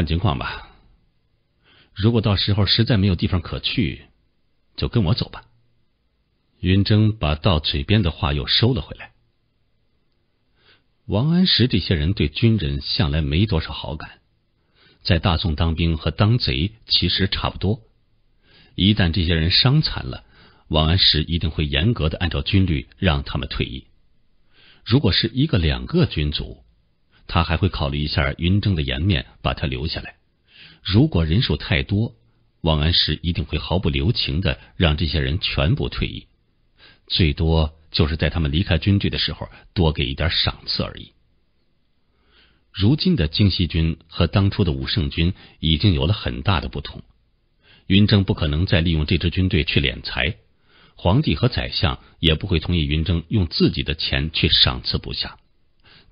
看情况吧，如果到时候实在没有地方可去，就跟我走吧。云峥把到嘴边的话又收了回来。王安石这些人对军人向来没多少好感，在大宋当兵和当贼其实差不多。一旦这些人伤残了，王安石一定会严格的按照军律让他们退役。如果是一个两个军卒。他还会考虑一下云正的颜面，把他留下来。如果人数太多，王安石一定会毫不留情的让这些人全部退役，最多就是在他们离开军队的时候多给一点赏赐而已。如今的京西军和当初的武圣军已经有了很大的不同，云峥不可能再利用这支军队去敛财，皇帝和宰相也不会同意云峥用自己的钱去赏赐部下，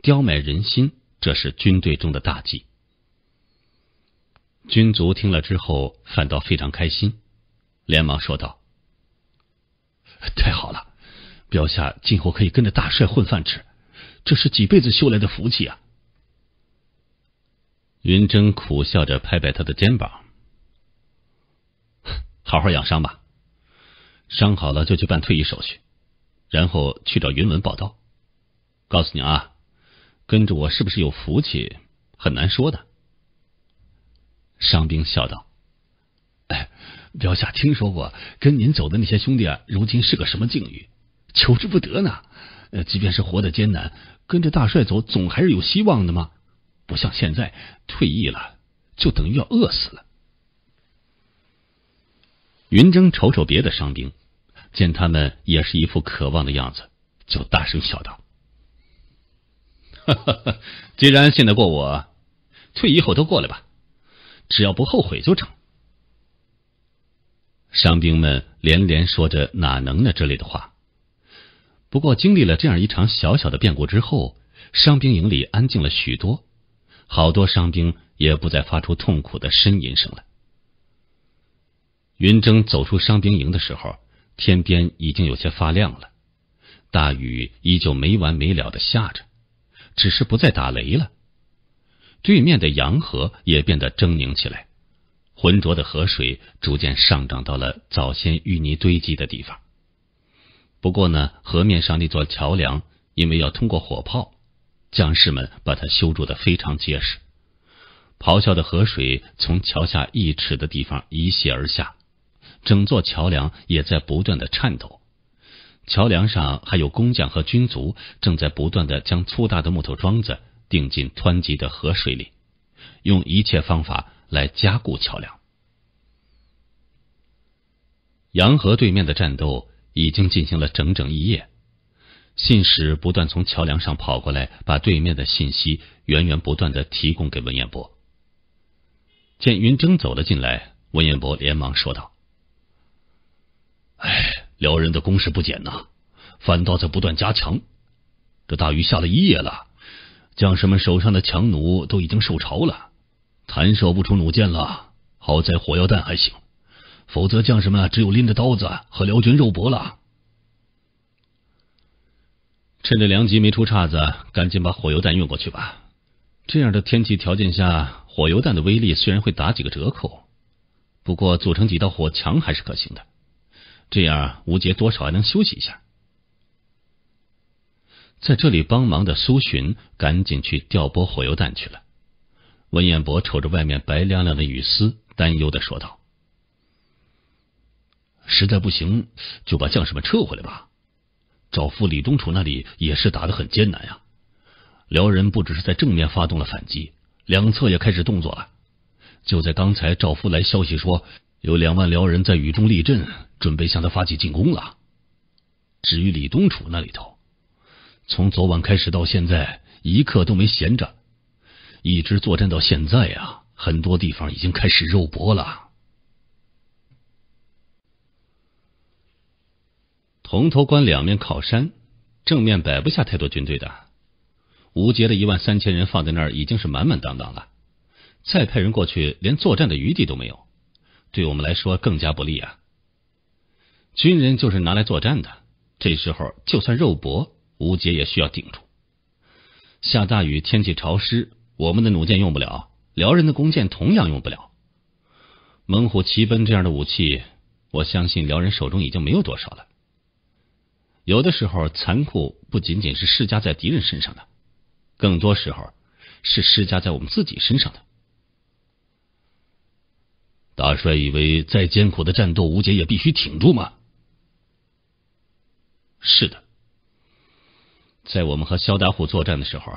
刁买人心。这是军队中的大忌。军卒听了之后，反倒非常开心，连忙说道：“太好了，标下今后可以跟着大帅混饭吃，这是几辈子修来的福气啊！”云峥苦笑着拍拍他的肩膀：“好好养伤吧，伤好了就去办退役手续，然后去找云文报道。告诉你啊。”跟着我是不是有福气，很难说的。伤兵笑道：“哎，表下听说过跟您走的那些兄弟啊，如今是个什么境遇？求之不得呢。即便是活得艰难，跟着大帅走总还是有希望的嘛。不像现在退役了，就等于要饿死了。”云峥瞅瞅别的伤兵，见他们也是一副渴望的样子，就大声笑道。哈哈哈！既然信得过我，退役后都过来吧，只要不后悔就成。伤兵们连连说着“哪能呢”之类的话。不过经历了这样一场小小的变故之后，伤兵营里安静了许多，好多伤兵也不再发出痛苦的呻吟声了。云峥走出伤兵营的时候，天边已经有些发亮了，大雨依旧没完没了的下着。只是不再打雷了，对面的洋河也变得狰狞起来，浑浊的河水逐渐上涨到了早先淤泥堆积的地方。不过呢，河面上那座桥梁因为要通过火炮，将士们把它修筑的非常结实。咆哮的河水从桥下一尺的地方一泻而下，整座桥梁也在不断的颤抖。桥梁上还有工匠和军卒正在不断的将粗大的木头桩子钉进湍急的河水里，用一切方法来加固桥梁。洋河对面的战斗已经进行了整整一夜，信使不断从桥梁上跑过来，把对面的信息源源不断的提供给文彦博。见云峥走了进来，文彦博连忙说道：“哎。”辽人的攻势不减呐，反倒在不断加强。这大雨下了一夜了，将士们手上的强弩都已经受潮了，弹射不出弩箭了。好在火药弹还行，否则将士们只有拎着刀子和辽军肉搏了。趁着良机没出岔子，赶紧把火药弹运过去吧。这样的天气条件下，火药弹的威力虽然会打几个折扣，不过组成几道火墙还是可行的。这样，吴杰多少还能休息一下。在这里帮忙的苏洵赶紧去调拨火油弹去了。温彦博瞅着外面白亮亮的雨丝，担忧的说道：“实在不行，就把将士们撤回来吧。赵夫李东楚那里也是打的很艰难呀。辽人不只是在正面发动了反击，两侧也开始动作了。就在刚才，赵夫来消息说，有两万辽人在雨中立阵。”准备向他发起进攻了。至于李东楚那里头，从昨晚开始到现在一刻都没闲着，一直作战到现在呀。很多地方已经开始肉搏了。铜头关两面靠山，正面摆不下太多军队的。吴杰的一万三千人放在那儿已经是满满当当了，再派人过去，连作战的余地都没有，对我们来说更加不利啊。军人就是拿来作战的。这时候就算肉搏，吴杰也需要顶住。下大雨，天气潮湿，我们的弩箭用不了，辽人的弓箭同样用不了。猛虎齐奔这样的武器，我相信辽人手中已经没有多少了。有的时候，残酷不仅仅是施加在敌人身上的，更多时候是施加在我们自己身上的。大帅以为再艰苦的战斗，吴杰也必须挺住吗？是的，在我们和肖达虎作战的时候，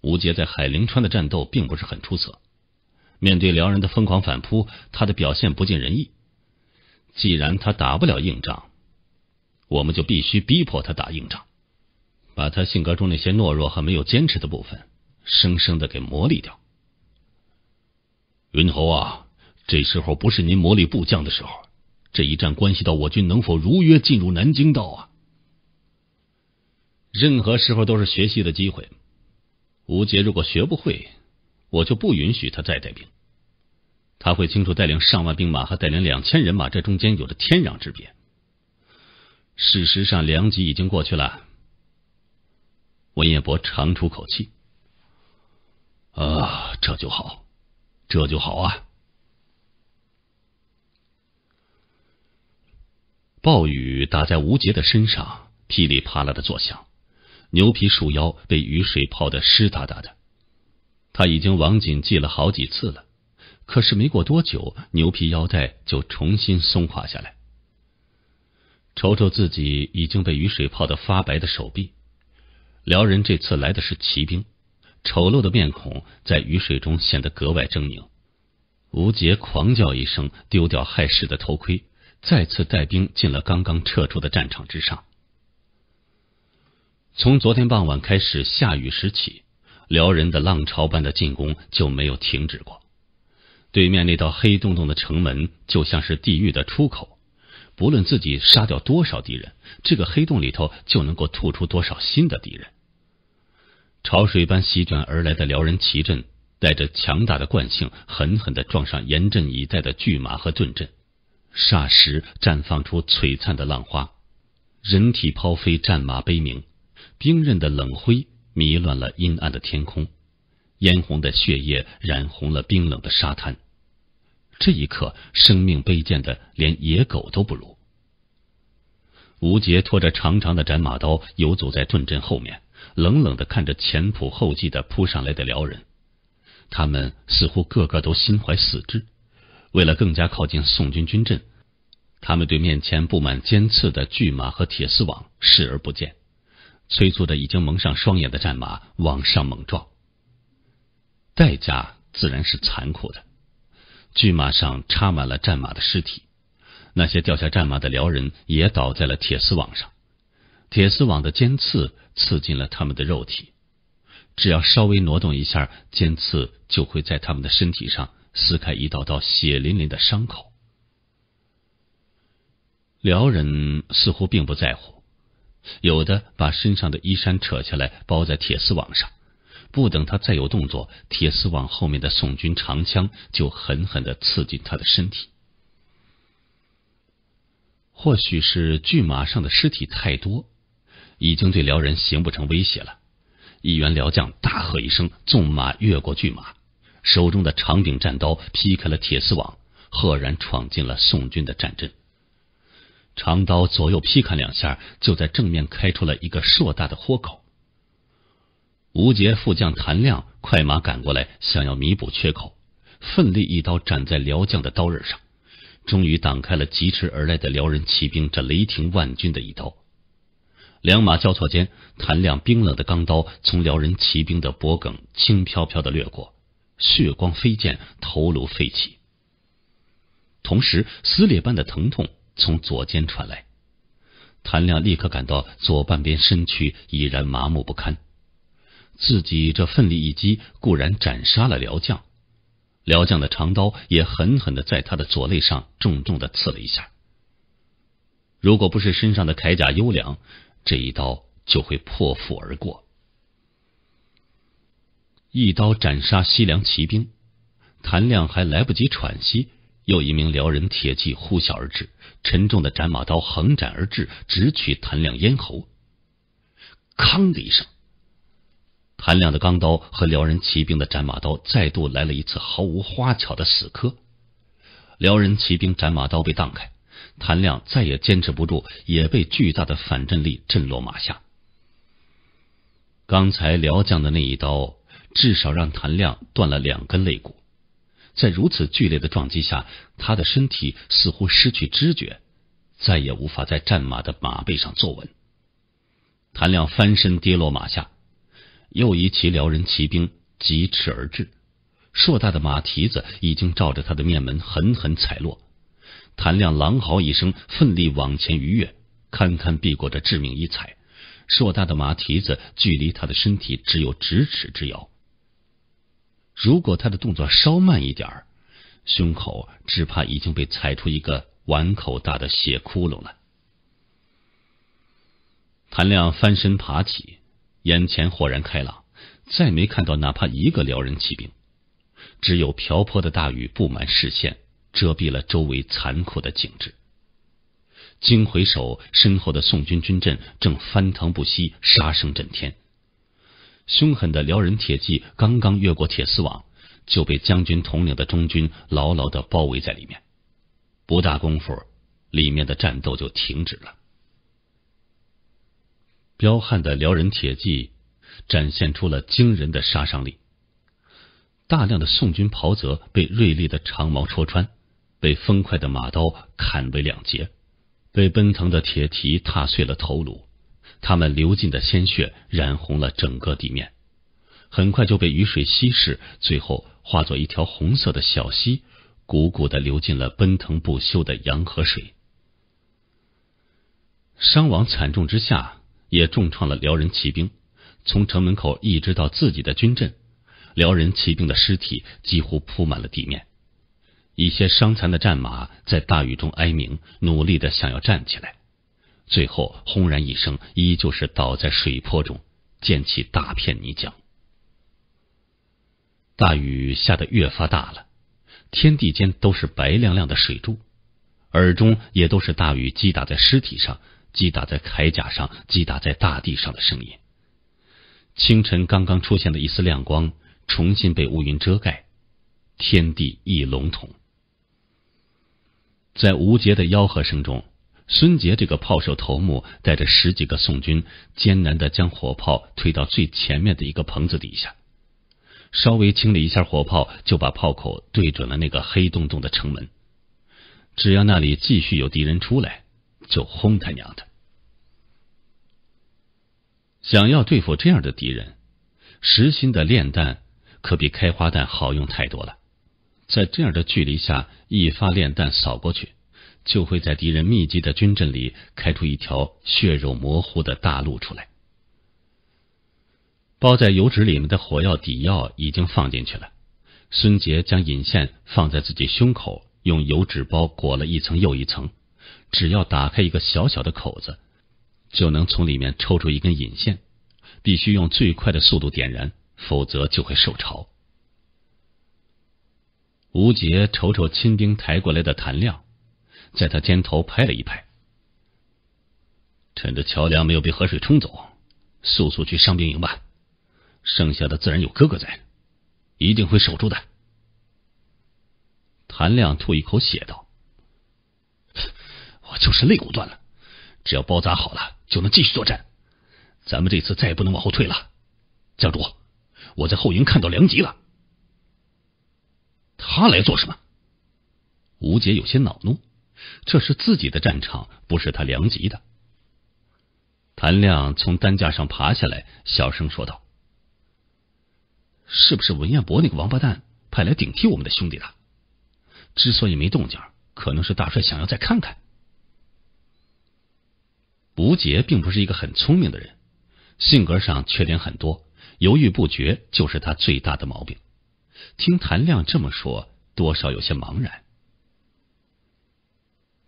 吴杰在海陵川的战斗并不是很出色。面对辽人的疯狂反扑，他的表现不尽人意。既然他打不了硬仗，我们就必须逼迫他打硬仗，把他性格中那些懦弱和没有坚持的部分，生生的给磨砺掉。云侯啊，这时候不是您磨砺部将的时候。这一战关系到我军能否如约进入南京道啊！任何时候都是学习的机会。吴杰如果学不会，我就不允许他再带兵。他会清楚带领上万兵马和带领两千人马，这中间有着天壤之别。事实上，良机已经过去了。文彦博长出口气：“啊，这就好，这就好啊！”暴雨打在吴杰的身上，噼里啪啦的作响。牛皮束腰被雨水泡得湿哒哒的，他已经往紧系了好几次了，可是没过多久，牛皮腰带就重新松垮下来。瞅瞅自己已经被雨水泡得发白的手臂，辽人这次来的是骑兵，丑陋的面孔在雨水中显得格外狰狞。吴杰狂叫一声，丢掉害事的头盔，再次带兵进了刚刚撤出的战场之上。从昨天傍晚开始下雨时起，辽人的浪潮般的进攻就没有停止过。对面那道黑洞洞的城门就像是地狱的出口，不论自己杀掉多少敌人，这个黑洞里头就能够吐出多少新的敌人。潮水般席卷而来的辽人齐阵，带着强大的惯性，狠狠的撞上严阵以待的巨马和盾阵，霎时绽放出璀璨的浪花，人体抛飞，战马悲鸣。冰刃的冷灰迷乱了阴暗的天空，嫣红的血液染红了冰冷的沙滩。这一刻，生命卑贱的连野狗都不如。吴杰拖着长长的斩马刀游走在盾阵后面，冷冷的看着前仆后继的扑上来的辽人。他们似乎个个都心怀死志，为了更加靠近宋军军阵，他们对面前布满尖刺的巨马和铁丝网视而不见。催促着已经蒙上双眼的战马往上猛撞，代价自然是残酷的。骏马上插满了战马的尸体，那些掉下战马的辽人也倒在了铁丝网上，铁丝网的尖刺刺进了他们的肉体，只要稍微挪动一下，尖刺就会在他们的身体上撕开一道道血淋淋的伤口。辽人似乎并不在乎。有的把身上的衣衫扯下来包在铁丝网上，不等他再有动作，铁丝网后面的宋军长枪就狠狠的刺进他的身体。或许是巨马上的尸体太多，已经对辽人形不成威胁了。一员辽将大喝一声，纵马越过巨马，手中的长柄战刀劈开了铁丝网，赫然闯进了宋军的战阵。长刀左右劈砍两下，就在正面开出了一个硕大的豁口。吴杰副将谭亮快马赶过来，想要弥补缺口，奋力一刀斩在辽将的刀刃上，终于挡开了疾驰而来的辽人骑兵这雷霆万钧的一刀。两马交错间，谭亮冰冷的钢刀从辽人骑兵的脖颈轻飘飘的掠过，血光飞溅，头颅飞起，同时撕裂般的疼痛。从左肩传来，谭亮立刻感到左半边身躯已然麻木不堪。自己这奋力一击固然斩杀了辽将，辽将的长刀也狠狠的在他的左肋上重重的刺了一下。如果不是身上的铠甲优良，这一刀就会破腹而过。一刀斩杀西凉骑兵，谭亮还来不及喘息，又一名辽人铁骑呼啸而至。沉重的斩马刀横斩而至，直取谭亮咽喉。铿的一声，谭亮的钢刀和辽人骑兵的斩马刀再度来了一次毫无花巧的死磕。辽人骑兵斩马刀被荡开，谭亮再也坚持不住，也被巨大的反震力震落马下。刚才辽将的那一刀，至少让谭亮断了两根肋骨。在如此剧烈的撞击下，他的身体似乎失去知觉，再也无法在战马的马背上坐稳。谭亮翻身跌落马下，又一骑辽人骑兵疾驰而至，硕大的马蹄子已经照着他的面门狠狠踩落。谭亮狼嚎一声，奋力往前逾越，堪堪避过这致命一踩。硕大的马蹄子距离他的身体只有咫尺之遥。如果他的动作稍慢一点儿，胸口只怕已经被踩出一个碗口大的血窟窿了。谭亮翻身爬起，眼前豁然开朗，再没看到哪怕一个辽人骑兵，只有瓢泼的大雨布满视线，遮蔽了周围残酷的景致。惊回首，身后的宋军军阵正翻腾不息，杀声震天。凶狠的辽人铁骑刚刚越过铁丝网，就被将军统领的中军牢牢的包围在里面。不大功夫，里面的战斗就停止了。彪悍的辽人铁骑展现出了惊人的杀伤力，大量的宋军袍泽被锐利的长矛戳穿，被锋快的马刀砍为两截，被奔腾的铁蹄踏碎了头颅。他们流尽的鲜血染红了整个地面，很快就被雨水稀释，最后化作一条红色的小溪，汩汩的流进了奔腾不休的洋河水。伤亡惨重之下，也重创了辽人骑兵。从城门口一直到自己的军阵，辽人骑兵的尸体几乎铺满了地面。一些伤残的战马在大雨中哀鸣，努力的想要站起来。最后，轰然一声，依旧是倒在水泊中，溅起大片泥浆。大雨下得越发大了，天地间都是白亮亮的水柱，耳中也都是大雨击打在尸体上、击打在铠甲上、击打在大地上的声音。清晨刚刚出现的一丝亮光，重新被乌云遮盖，天地一笼统。在吴杰的吆喝声中。孙杰这个炮手头目带着十几个宋军，艰难的将火炮推到最前面的一个棚子底下，稍微清理一下火炮，就把炮口对准了那个黑洞洞的城门。只要那里继续有敌人出来，就轰他娘的！想要对付这样的敌人，实心的炼弹可比开花弹好用太多了。在这样的距离下，一发炼弹扫过去。就会在敌人密集的军阵里开出一条血肉模糊的大路出来。包在油纸里面的火药底药已经放进去了。孙杰将引线放在自己胸口，用油纸包裹了一层又一层。只要打开一个小小的口子，就能从里面抽出一根引线。必须用最快的速度点燃，否则就会受潮。吴杰瞅瞅亲兵抬过来的弹药。在他肩头拍了一拍，趁着桥梁没有被河水冲走，速速去伤兵营吧。剩下的自然有哥哥在，一定会守住的。谭亮吐一口血道：“我就是肋骨断了，只要包扎好了就能继续作战。咱们这次再也不能往后退了。”教主，我在后营看到梁吉了。他来做什么？吴杰有些恼怒。这是自己的战场，不是他梁吉的。谭亮从担架上爬下来，小声说道：“是不是文彦博那个王八蛋派来顶替我们的兄弟的？之所以没动静，可能是大帅想要再看看。”吴杰并不是一个很聪明的人，性格上缺点很多，犹豫不决就是他最大的毛病。听谭亮这么说，多少有些茫然。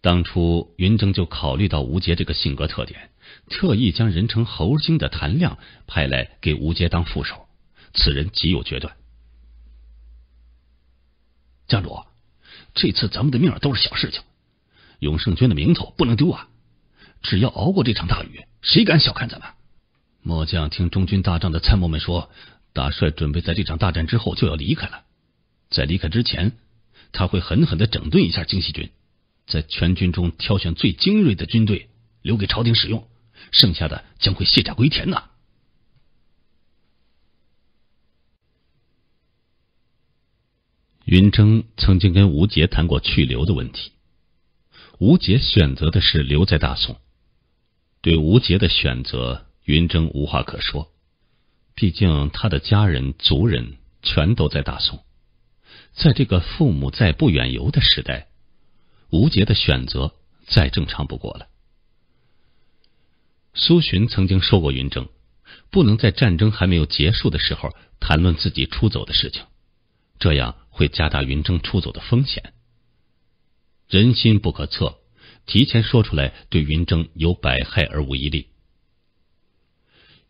当初云峥就考虑到吴杰这个性格特点，特意将人称“猴精”的谭亮派来给吴杰当副手，此人极有决断。家主，这次咱们的命都是小事情，永胜军的名头不能丢啊！只要熬过这场大雨，谁敢小看咱们？末将听中军大帐的参谋们说，大帅准备在这场大战之后就要离开了，在离开之前，他会狠狠的整顿一下京西军。在全军中挑选最精锐的军队，留给朝廷使用，剩下的将会卸甲归田呐。云征曾经跟吴杰谈过去留的问题，吴杰选择的是留在大宋。对吴杰的选择，云征无话可说，毕竟他的家人族人全都在大宋，在这个父母在不远游的时代。吴杰的选择再正常不过了。苏洵曾经说过，云筝不能在战争还没有结束的时候谈论自己出走的事情，这样会加大云筝出走的风险。人心不可测，提前说出来对云筝有百害而无一利。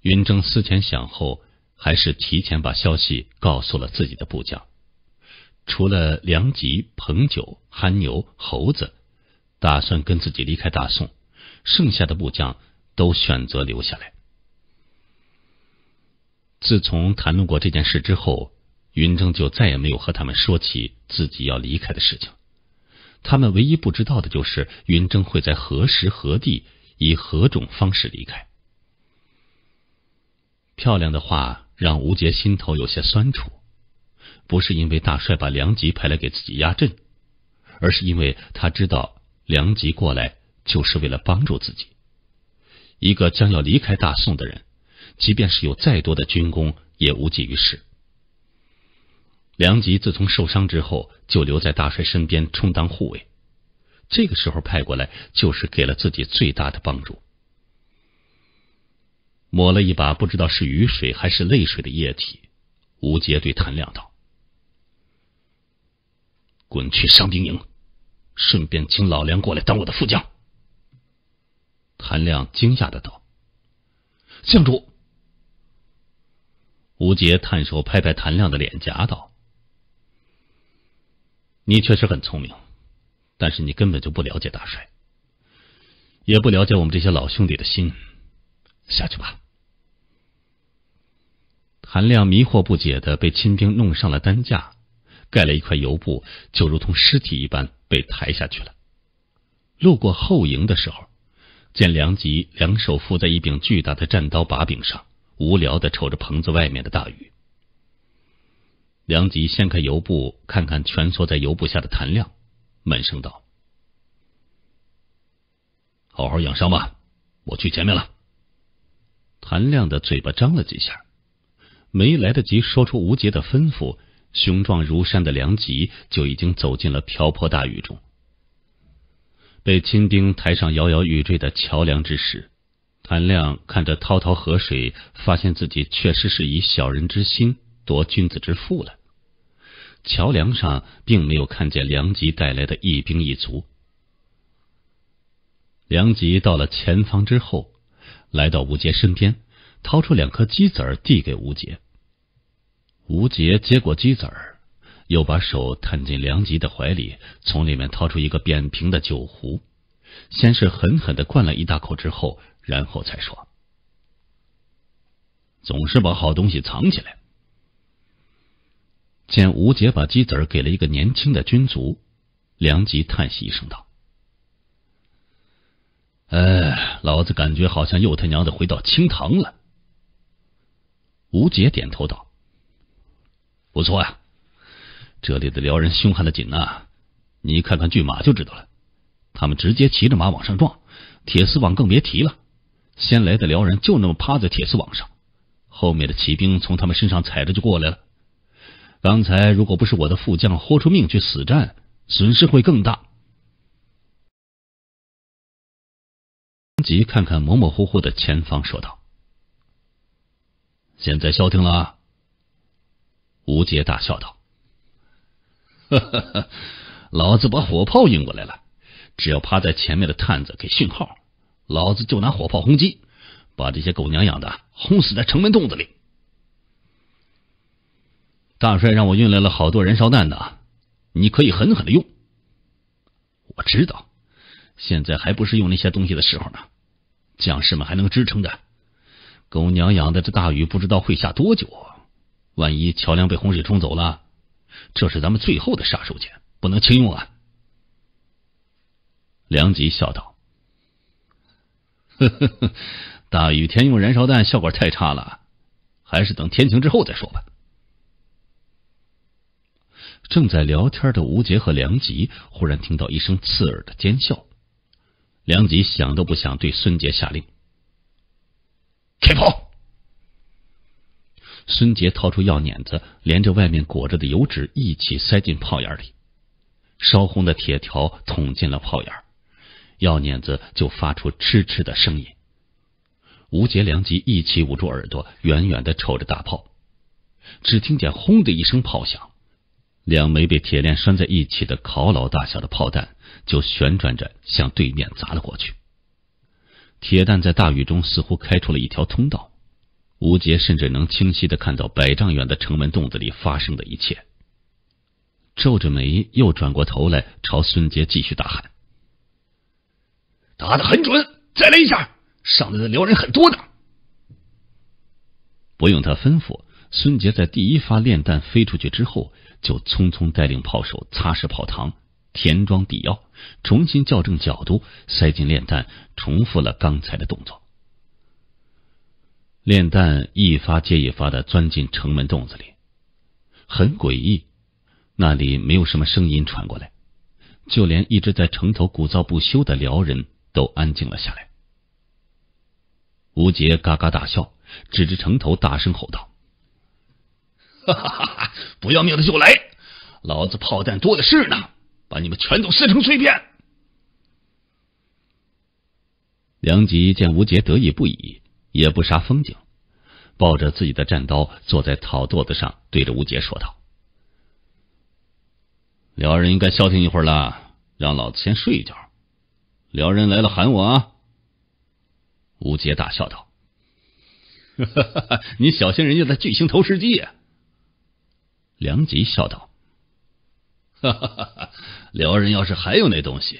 云筝思前想后，还是提前把消息告诉了自己的部将。除了梁吉、彭九、憨牛、猴子打算跟自己离开大宋，剩下的部将都选择留下来。自从谈论过这件事之后，云峥就再也没有和他们说起自己要离开的事情。他们唯一不知道的就是云峥会在何时何地以何种方式离开。漂亮的话让吴杰心头有些酸楚。不是因为大帅把梁吉派来给自己压阵，而是因为他知道梁吉过来就是为了帮助自己。一个将要离开大宋的人，即便是有再多的军功也无济于事。梁吉自从受伤之后就留在大帅身边充当护卫，这个时候派过来就是给了自己最大的帮助。抹了一把不知道是雨水还是泪水的液体，吴杰对谭亮道。滚去伤兵营，顺便请老梁过来当我的副将。”谭亮惊讶的道。“向主。”吴杰探手拍拍谭亮的脸颊，道：“你确实很聪明，但是你根本就不了解大帅，也不了解我们这些老兄弟的心。下去吧。”谭亮迷惑不解的被亲兵弄上了担架。盖了一块油布，就如同尸体一般被抬下去了。路过后营的时候，见梁吉两手扶在一柄巨大的战刀把柄上，无聊的瞅着棚子外面的大雨。梁吉掀开油布，看看蜷缩在油布下的谭亮，闷声道：“好好养伤吧，我去前面了。”谭亮的嘴巴张了几下，没来得及说出吴杰的吩咐。雄壮如山的梁吉就已经走进了瓢泼大雨中，被亲兵抬上摇摇欲坠的桥梁之时，谭亮看着滔滔河水，发现自己确实是以小人之心夺君子之腹了。桥梁上并没有看见梁吉带来的一兵一卒。梁吉到了前方之后，来到吴杰身边，掏出两颗鸡子儿递给吴杰。吴杰接过鸡子儿，又把手探进梁吉的怀里，从里面掏出一个扁平的酒壶，先是狠狠的灌了一大口，之后，然后才说：“总是把好东西藏起来。”见吴杰把鸡子儿给了一个年轻的军卒，梁吉叹息一声道：“哎，老子感觉好像又他娘的回到清堂了。”吴杰点头道。不错呀，这里的辽人凶悍的紧呐，你看看巨马就知道了。他们直接骑着马往上撞，铁丝网更别提了。先来的辽人就那么趴在铁丝网上，后面的骑兵从他们身上踩着就过来了。刚才如果不是我的副将豁出命去死战，损失会更大。当即看看模模糊糊的前方，说道：“现在消停了。”吴杰大笑道：“哈哈哈！老子把火炮运过来了，只要趴在前面的探子给讯号，老子就拿火炮轰击，把这些狗娘养的轰死在城门洞子里。大帅让我运来了好多燃烧弹呢，你可以狠狠的用。我知道，现在还不是用那些东西的时候呢，将士们还能支撑着。狗娘养的，这大雨不知道会下多久。”万一桥梁被洪水冲走了，这是咱们最后的杀手锏，不能轻用啊！梁吉笑道：“呵呵呵，大雨天用燃烧弹效果太差了，还是等天晴之后再说吧。”正在聊天的吴杰和梁吉忽然听到一声刺耳的尖笑，梁吉想都不想对孙杰下令：“开炮！”孙杰掏出药碾子，连着外面裹着的油纸一起塞进炮眼里，烧红的铁条捅进了炮眼，药碾子就发出嗤嗤的声音。吴杰、良吉一起捂住耳朵，远远的瞅着大炮，只听见轰的一声炮响，两枚被铁链拴在一起的烤老大小的炮弹就旋转着向对面砸了过去。铁弹在大雨中似乎开出了一条通道。吴杰甚至能清晰的看到百丈远的城门洞子里发生的一切。皱着眉，又转过头来朝孙杰继续大喊：“打的很准，再来一下！上来的辽人很多的。”不用他吩咐，孙杰在第一发炼弹飞出去之后，就匆匆带领炮手擦拭炮膛、填装底药、重新校正角度、塞进炼弹，重复了刚才的动作。炼丹一发接一发的钻进城门洞子里，很诡异，那里没有什么声音传过来，就连一直在城头鼓噪不休的辽人都安静了下来。吴杰嘎嘎大笑，指着城头大声吼道：“不要命的就来，老子炮弹多的是呢，把你们全都撕成碎片！”梁吉见吴杰得意不已。也不杀风景，抱着自己的战刀坐在草垛子上，对着吴杰说道：“辽人应该消停一会儿了，让老子先睡一觉。辽人来了喊我啊。”吴杰大笑道：“你小心人家的巨型投石机！”梁吉笑道：“辽人要是还有那东西，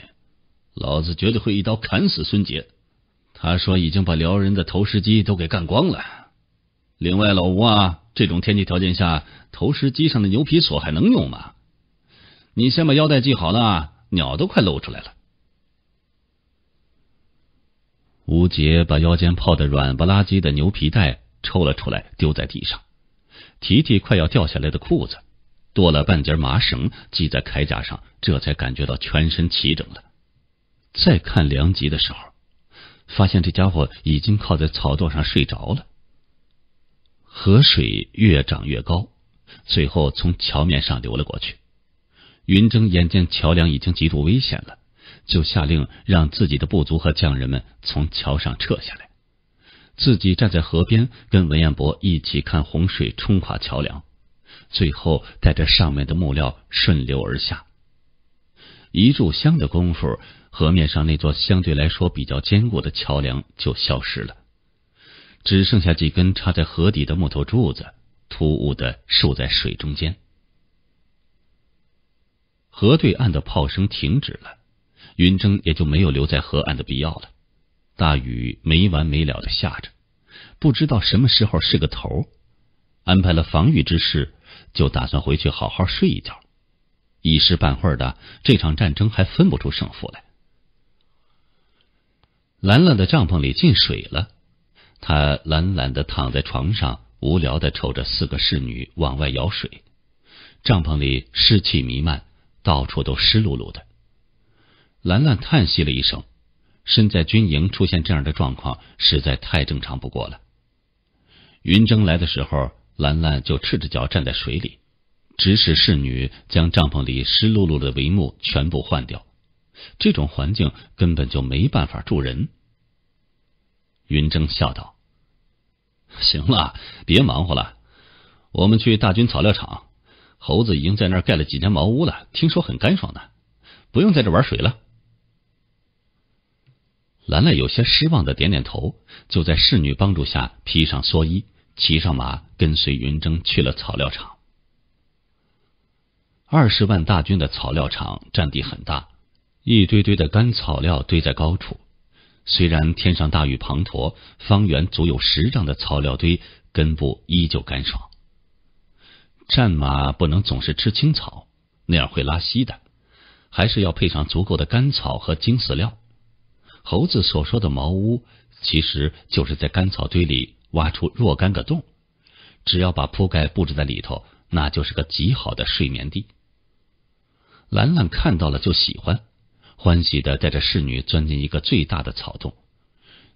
老子绝对会一刀砍死孙杰。”他说：“已经把辽人的投石机都给干光了。另外，老吴啊，这种天气条件下，投石机上的牛皮锁还能用吗？你先把腰带系好了，鸟都快露出来了。”吴杰把腰间泡的软不拉几的牛皮带抽了出来，丢在地上，提提快要掉下来的裤子，剁了半截麻绳系在铠甲上，这才感觉到全身齐整了。再看梁吉的时候。发现这家伙已经靠在草垛上睡着了。河水越涨越高，最后从桥面上流了过去。云征眼见桥梁已经极度危险了，就下令让自己的部族和匠人们从桥上撤下来，自己站在河边跟文彦博一起看洪水冲垮桥梁，最后带着上面的木料顺流而下。一炷香的功夫。河面上那座相对来说比较坚固的桥梁就消失了，只剩下几根插在河底的木头柱子，突兀的竖在水中间。河对岸的炮声停止了，云筝也就没有留在河岸的必要了。大雨没完没了的下着，不知道什么时候是个头。安排了防御之事，就打算回去好好睡一觉。一时半会儿的，这场战争还分不出胜负来。兰兰的帐篷里进水了，她懒懒的躺在床上，无聊的瞅着四个侍女往外舀水。帐篷里湿气弥漫，到处都湿漉漉的。兰兰叹息了一声，身在军营出现这样的状况实在太正常不过了。云峥来的时候，兰兰就赤着脚站在水里，指使侍女将帐篷里湿漉漉的帷幕全部换掉。这种环境根本就没办法住人。云筝笑道：“行了，别忙活了，我们去大军草料场。猴子已经在那儿盖了几间茅屋了，听说很干爽呢，不用在这玩水了。”兰兰有些失望的点点头，就在侍女帮助下披上蓑衣，骑上马，跟随云筝去了草料场。二十万大军的草料场占地很大，一堆堆的干草料堆在高处。虽然天上大雨滂沱，方圆足有十丈的草料堆根部依旧干爽。战马不能总是吃青草，那样会拉稀的，还是要配上足够的干草和精饲料。猴子所说的茅屋，其实就是在干草堆里挖出若干个洞，只要把铺盖布置在里头，那就是个极好的睡眠地。兰兰看到了就喜欢。欢喜的带着侍女钻进一个最大的草洞，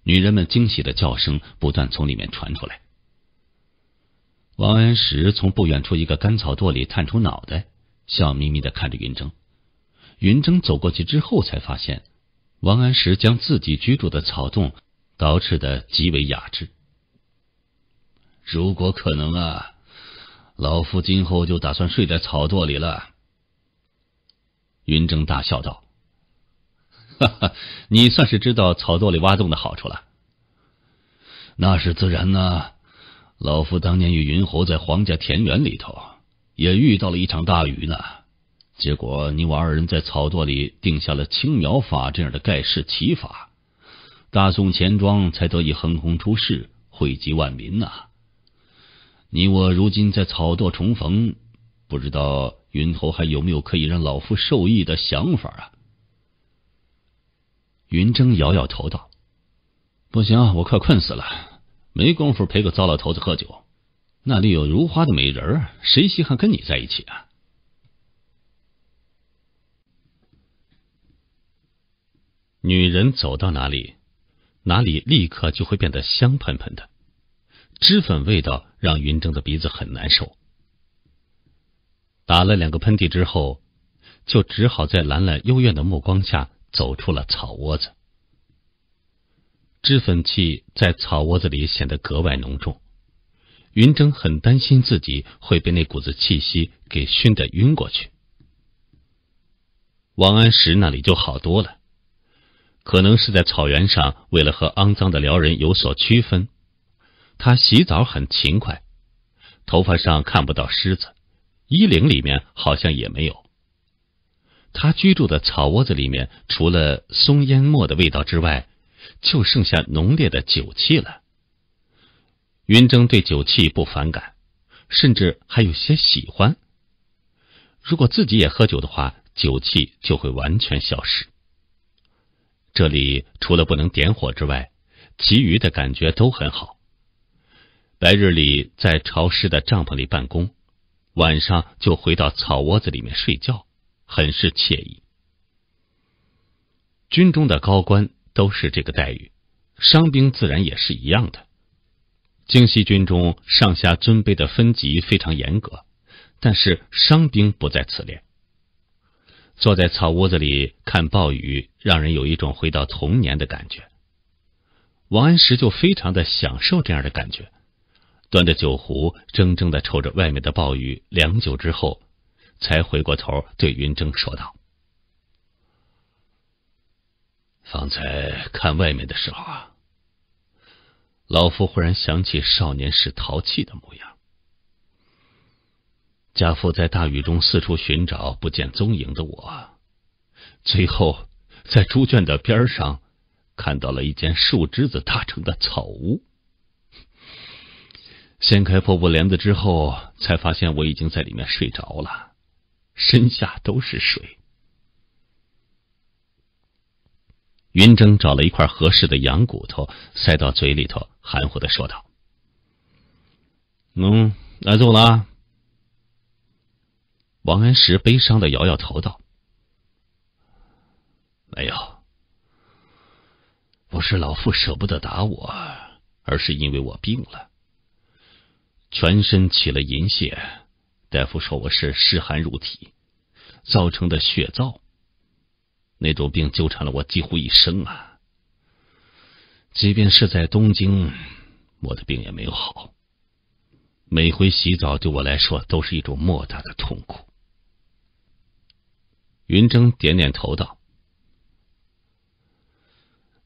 女人们惊喜的叫声不断从里面传出来。王安石从不远处一个干草垛里探出脑袋，笑眯眯的看着云峥。云峥走过去之后才发现，王安石将自己居住的草洞捯饬的极为雅致。如果可能啊，老夫今后就打算睡在草垛里了。云峥大笑道。哈哈，你算是知道草垛里挖洞的好处了。那是自然呢，老夫当年与云侯在皇家田园里头，也遇到了一场大雨呢。结果你我二人在草垛里定下了青苗法这样的盖世奇法，大宋钱庄才得以横空出世，惠及万民呐。你我如今在草垛重逢，不知道云侯还有没有可以让老夫受益的想法啊？云筝摇摇头道：“不行，我快困死了，没工夫陪个糟老头子喝酒。那里有如花的美人儿，谁稀罕跟你在一起啊？”女人走到哪里，哪里立刻就会变得香喷喷的，脂粉味道让云筝的鼻子很难受。打了两个喷嚏之后，就只好在兰兰幽怨的目光下。走出了草窝子，脂粉气在草窝子里显得格外浓重。云峥很担心自己会被那股子气息给熏得晕过去。王安石那里就好多了，可能是在草原上，为了和肮脏的辽人有所区分，他洗澡很勤快，头发上看不到虱子，衣领里面好像也没有。他居住的草窝子里面，除了松烟墨的味道之外，就剩下浓烈的酒气了。云峥对酒气不反感，甚至还有些喜欢。如果自己也喝酒的话，酒气就会完全消失。这里除了不能点火之外，其余的感觉都很好。白日里在潮湿的帐篷里办公，晚上就回到草窝子里面睡觉。很是惬意。军中的高官都是这个待遇，伤兵自然也是一样的。京西军中上下尊卑的分级非常严格，但是伤兵不在此列。坐在草屋子里看暴雨，让人有一种回到童年的感觉。王安石就非常的享受这样的感觉，端着酒壶怔怔的瞅着外面的暴雨，良久之后。才回过头对云峥说道：“方才看外面的时候啊，老夫忽然想起少年时淘气的模样。家父在大雨中四处寻找不见踪影的我，最后在猪圈的边上看到了一间树枝子搭成的草屋。掀开破布帘子之后，才发现我已经在里面睡着了。”身下都是水。云峥找了一块合适的羊骨头塞到嘴里头，含糊的说道：“嗯，来揍了。”王安石悲伤的摇摇头道：“没有，不是老夫舍不得打我，而是因为我病了，全身起了银屑。”大夫说我是湿寒入体造成的血燥，那种病纠缠了我几乎一生啊。即便是在东京，我的病也没有好。每回洗澡，对我来说都是一种莫大的痛苦。云峥点点头道：“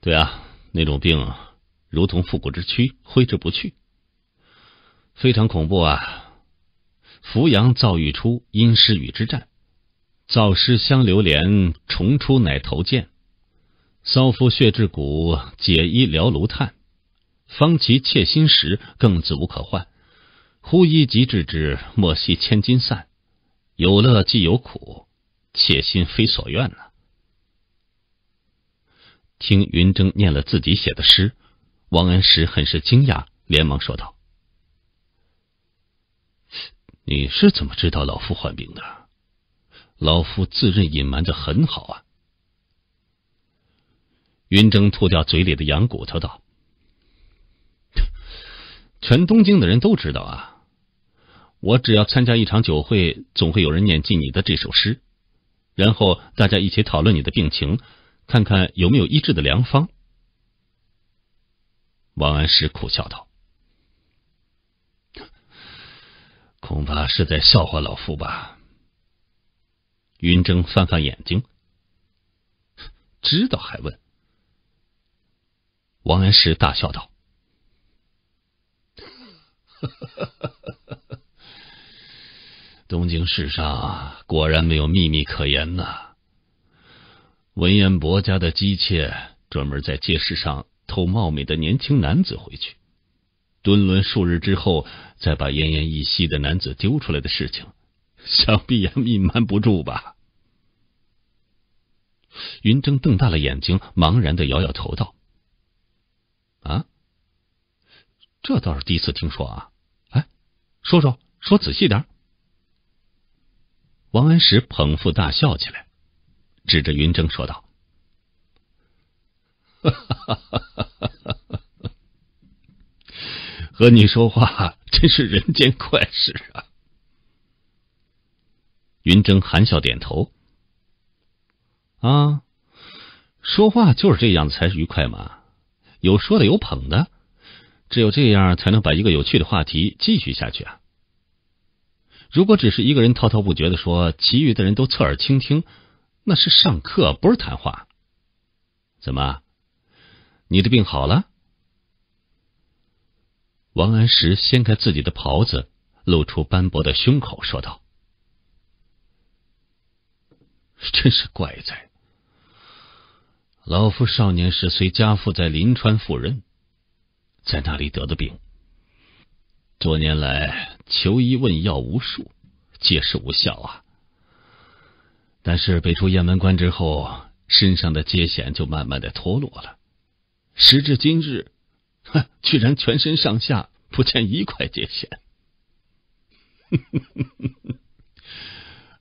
对啊，那种病如同复古之躯，挥之不去，非常恐怖啊。”扶阳造玉出，阴师与之战；造师相流连，重出乃投剑。骚夫血至骨，解衣疗炉炭。方其切心时，更自无可换。忽一即至之，莫惜千金散。有乐既有苦，切心非所愿呐。听云峥念了自己写的诗，王安石很是惊讶，连忙说道。你是怎么知道老夫患病的？老夫自认隐瞒的很好啊。云峥吐掉嘴里的羊骨头，道：“全东京的人都知道啊。我只要参加一场酒会，总会有人念记你的这首诗，然后大家一起讨论你的病情，看看有没有医治的良方。”王安石苦笑道。恐怕是在笑话老夫吧。云峥翻翻眼睛，知道还问。王安石大笑道：“东京世上果然没有秘密可言呐。文彦博家的姬妾专门在街市上偷貌美的年轻男子回去。”蹲轮数日之后，再把奄奄一息的男子丢出来的事情，想必也隐瞒不住吧？云峥瞪大了眼睛，茫然的摇摇头道：“啊，这倒是第一次听说啊！哎，说说，说仔细点。”王安石捧腹大笑起来，指着云峥说道：“哈哈哈哈哈哈！”和你说话真是人间快事啊！云峥含笑点头。啊，说话就是这样才愉快嘛，有说的有捧的，只有这样才能把一个有趣的话题继续下去啊。如果只是一个人滔滔不绝的说，其余的人都侧耳倾听，那是上课，不是谈话。怎么，你的病好了？王安石掀开自己的袍子，露出斑驳的胸口，说道：“真是怪哉！老夫少年时随家父在临川赴任，在那里得的病，多年来求医问药无数，皆是无效啊。但是北出雁门关之后，身上的结癣就慢慢的脱落了，时至今日。”哼！居然全身上下不见一块界限。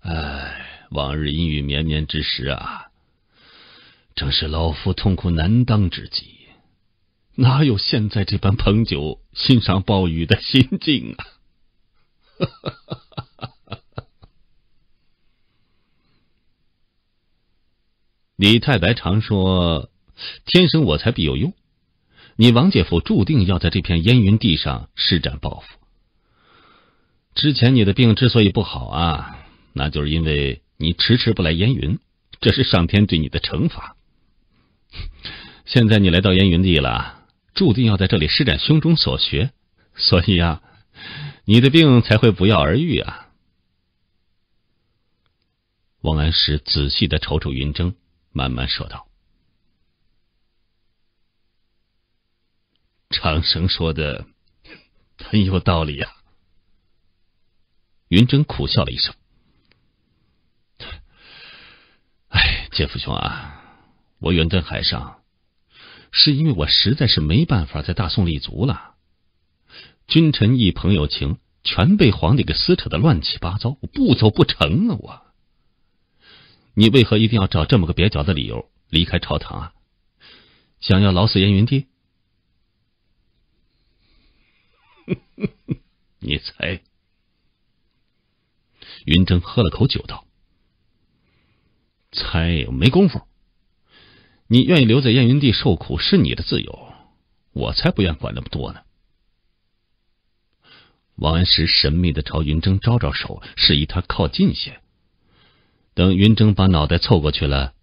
哎，往日阴雨绵绵之时啊，正是老夫痛苦难当之际，哪有现在这般捧酒欣赏暴雨的心境啊？李太白常说：“天生我材必有用。”你王姐夫注定要在这片烟云地上施展抱负。之前你的病之所以不好啊，那就是因为你迟迟不来烟云，这是上天对你的惩罚。现在你来到烟云地了，注定要在这里施展胸中所学，所以啊，你的病才会不药而愈啊。王安石仔细的瞅瞅云筝，慢慢说道。长生说的很有道理呀。云峥苦笑了一声。哎，姐夫兄啊，我远遁海上，是因为我实在是没办法在大宋立足了。君臣义、朋友情，全被皇帝给撕扯的乱七八糟，我不走不成啊！我，你为何一定要找这么个蹩脚的理由离开朝堂啊？想要老死烟云地？哼哼，你猜？云峥喝了口酒，道：“猜？也没功夫。你愿意留在燕云地受苦是你的自由，我才不愿管那么多呢。”王安石神秘的朝云峥招招手，示意他靠近些。等云峥把脑袋凑过去了，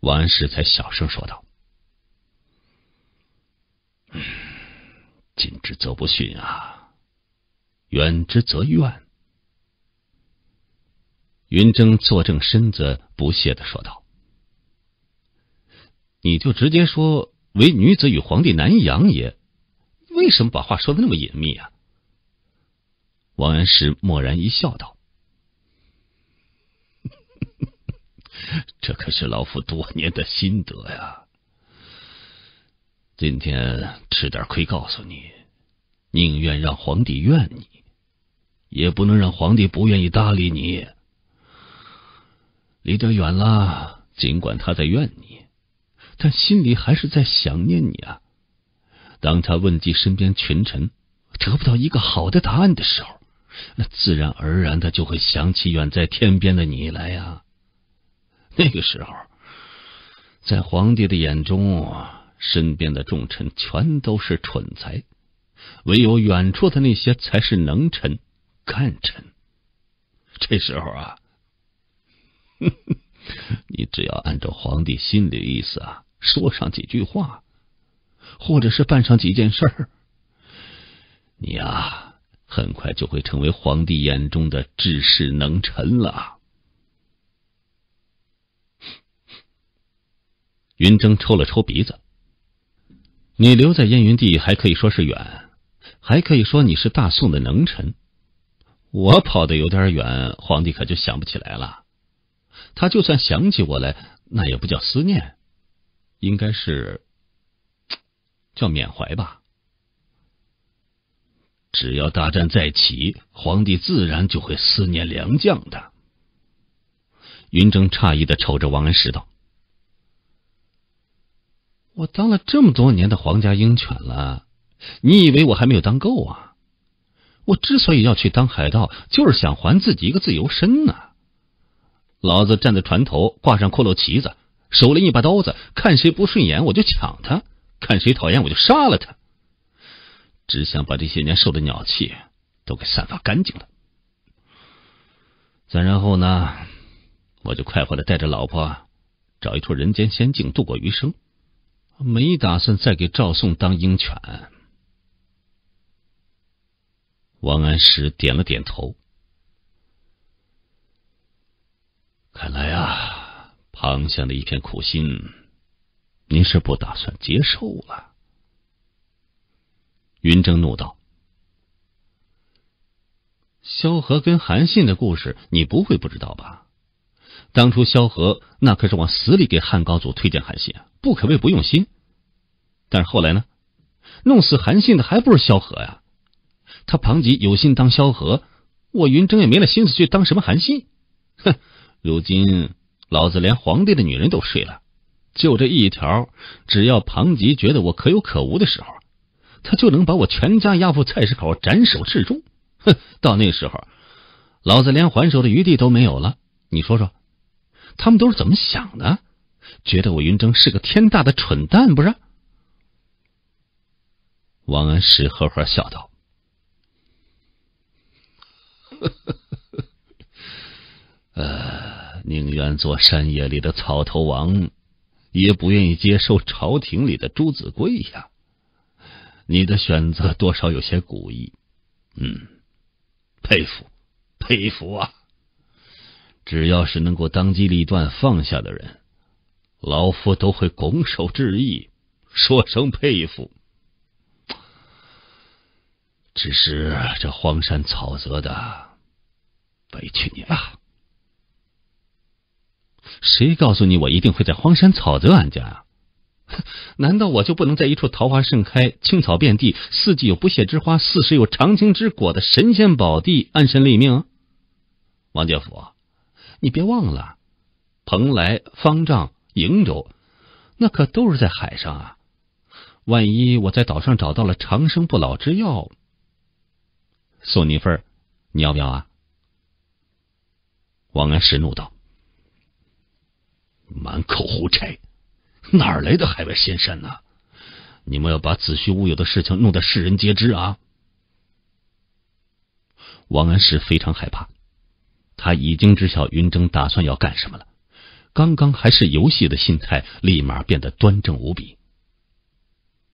王安石才小声说道：“嗯，近之则不逊啊。”远之则怨。云峥坐正身子，不屑的说道：“你就直接说，唯女子与皇帝难养也，为什么把话说的那么隐秘啊？”王安石默然一笑，道：“这可是老夫多年的心得呀！今天吃点亏，告诉你，宁愿让皇帝怨你。”也不能让皇帝不愿意搭理你，离得远了。尽管他在怨你，但心里还是在想念你啊。当他问及身边群臣得不到一个好的答案的时候，那自然而然的就会想起远在天边的你来呀。那个时候，在皇帝的眼中，身边的重臣全都是蠢材，唯有远处的那些才是能臣。干臣，这时候啊，你只要按照皇帝心里意思啊，说上几句话，或者是办上几件事，你啊，很快就会成为皇帝眼中的治世能臣了。云峥抽了抽鼻子，你留在燕云地还可以说是远，还可以说你是大宋的能臣。我跑的有点远，皇帝可就想不起来了。他就算想起我来，那也不叫思念，应该是叫缅怀吧。只要大战再起，皇帝自然就会思念良将的。云峥诧异的瞅着王安石道：“我当了这么多年的皇家鹰犬了，你以为我还没有当够啊？”我之所以要去当海盗，就是想还自己一个自由身呢。老子站在船头，挂上骷髅旗子，手拎一把刀子，看谁不顺眼我就抢他，看谁讨厌我就杀了他。只想把这些年受的鸟气都给散发干净了。再然后呢，我就快活的带着老婆，找一处人间仙境度过余生，没打算再给赵宋当鹰犬。王安石点了点头。看来啊，庞相的一片苦心，您是不打算接受了。云峥怒道：“萧何跟韩信的故事，你不会不知道吧？当初萧何那可是往死里给汉高祖推荐韩信，不可谓不用心。但是后来呢，弄死韩信的还不是萧何呀？”他庞吉有心当萧何，我云征也没了心思去当什么韩信。哼，如今老子连皇帝的女人都睡了，就这一条，只要庞吉觉得我可有可无的时候，他就能把我全家押赴菜市口斩首示众。哼，到那时候，老子连还手的余地都没有了。你说说，他们都是怎么想的？觉得我云征是个天大的蠢蛋，不是？王安石呵呵笑道。呵呵呵呵，呃，宁愿做山野里的草头王，也不愿意接受朝廷里的朱子贵呀。你的选择多少有些古意，嗯，佩服，佩服啊！只要是能够当机立断放下的人，老夫都会拱手致意，说声佩服。只是这荒山草泽的。委屈你了。谁告诉你我一定会在荒山草泽安家啊？难道我就不能在一处桃花盛开、青草遍地、四季有不谢之花、四时有长青之果的神仙宝地安身立命？王姐夫，你别忘了，蓬莱、方丈、瀛洲，那可都是在海上啊！万一我在岛上找到了长生不老之药，送你一份，你要不要啊？王安石怒道：“满口胡扯，哪来的海外仙山呢？你们要把子虚乌有的事情弄得世人皆知啊！”王安石非常害怕，他已经知晓云筝打算要干什么了。刚刚还是游戏的心态，立马变得端正无比。